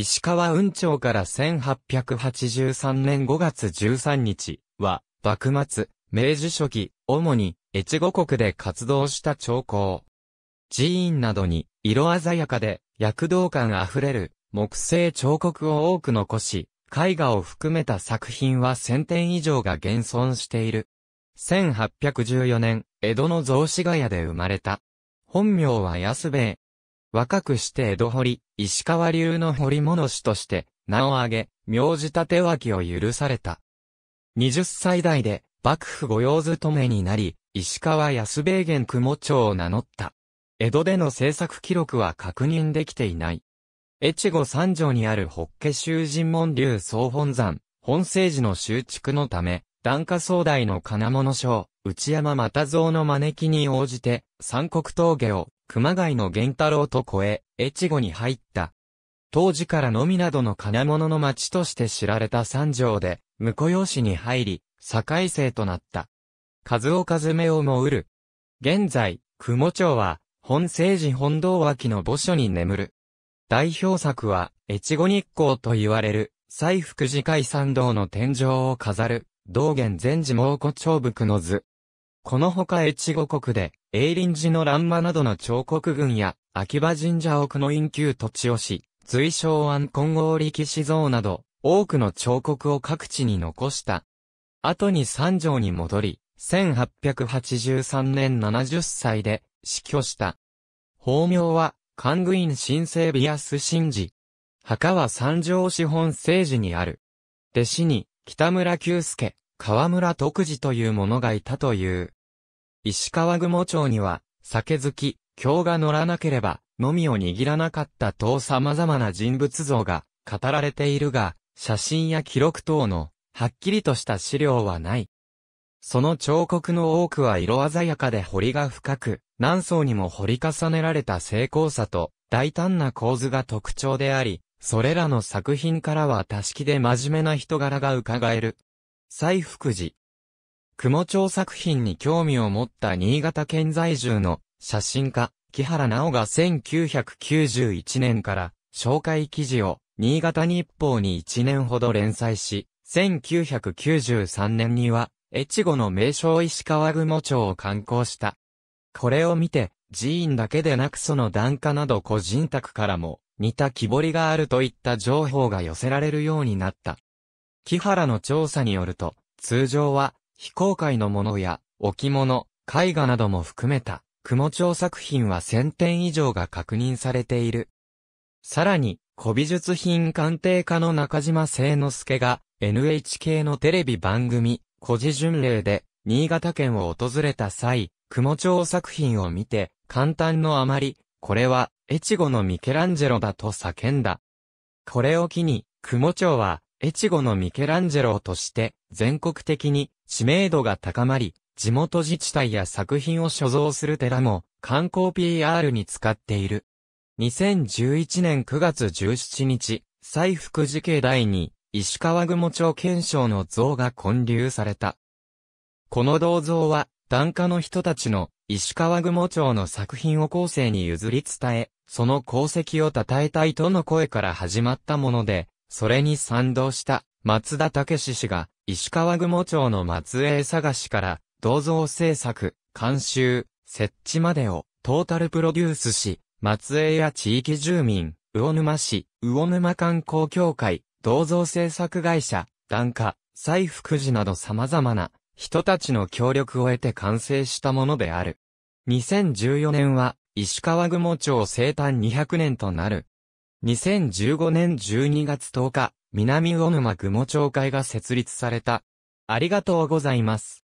石川雲長から1883年5月13日は、幕末、明治初期、主に越後国で活動した兆候。寺院などに色鮮やかで躍動感あふれる木製彫刻を多く残し、絵画を含めた作品は1000点以上が現存している。1814年、江戸の雑司ヶ谷で生まれた。本名は安兵衛、若くして江戸堀、石川流の堀物師として、名を挙げ、名字立て脇を許された。20歳代で、幕府御用勤めになり、石川安米元雲町を名乗った。江戸での制作記録は確認できていない。越後三条にある北家囚人門流総本山、本政治の修築のため、檀家総代の金物商、内山又蔵の招きに応じて、三国峠を熊谷の源太郎と越え、越後に入った。当時からのみなどの金物の町として知られた三条で、婿養子に入り、堺生となった。数を数めをもうる。現在、雲町は、本政治本堂脇の墓所に眠る。代表作は、越後日光と言われる、西福寺海参道の天井を飾る、道元禅寺蒙古長伏の図。このほか越後国で、永林寺の乱馬などの彫刻群や、秋葉神社奥の陰旧土地をし、随承庵金剛力士像など、多くの彫刻を各地に残した。後に三条に戻り、1883年70歳で死去した。法名は、官具院新生ビアス神事。墓は三条資本政治にある。弟子に、北村久介、河村徳次という者がいたという。石川雲町には、酒好き、今日が乗らなければ、のみを握らなかったと様々な人物像が語られているが、写真や記録等の、はっきりとした資料はない。その彫刻の多くは色鮮やかで彫りが深く、何層にも彫り重ねられた精巧さと大胆な構図が特徴であり、それらの作品からは多式で真面目な人柄が伺える。西福寺。雲町作品に興味を持った新潟県在住の写真家、木原直が1991年から紹介記事を新潟日報に1年ほど連載し、1993年には越後の名称石川雲町を観光した。これを見て、寺院だけでなくその段家など個人宅からも似た木彫りがあるといった情報が寄せられるようになった。木原の調査によると、通常は、非公開のものや、置物、絵画なども含めた、雲調作品は1000点以上が確認されている。さらに、古美術品鑑定家の中島聖之助が、NHK のテレビ番組、古事巡礼で、新潟県を訪れた際、雲調作品を見て、簡単のあまり、これは、越後のミケランジェロだと叫んだ。これを機に、雲町は、越後のミケランジェロとして全国的に知名度が高まり、地元自治体や作品を所蔵する寺も観光 PR に使っている。2011年9月17日、西福寺境内に石川雲町県庁の像が建立された。この銅像は、檀家の人たちの石川雲町の作品を後世に譲り伝え、その功績を称えたいとの声から始まったもので、それに賛同した松田武氏が、石川雲町の松江探しから、銅像制作、監修、設置までをトータルプロデュースし、松江や地域住民、魚沼市、魚沼観光協会、銅像制作会社、檀家、西福寺など様々な人たちの協力を得て完成したものである。2014年は、石川雲町生誕200年となる2015年12月10日、南魚沼雲町会が設立された。ありがとうございます。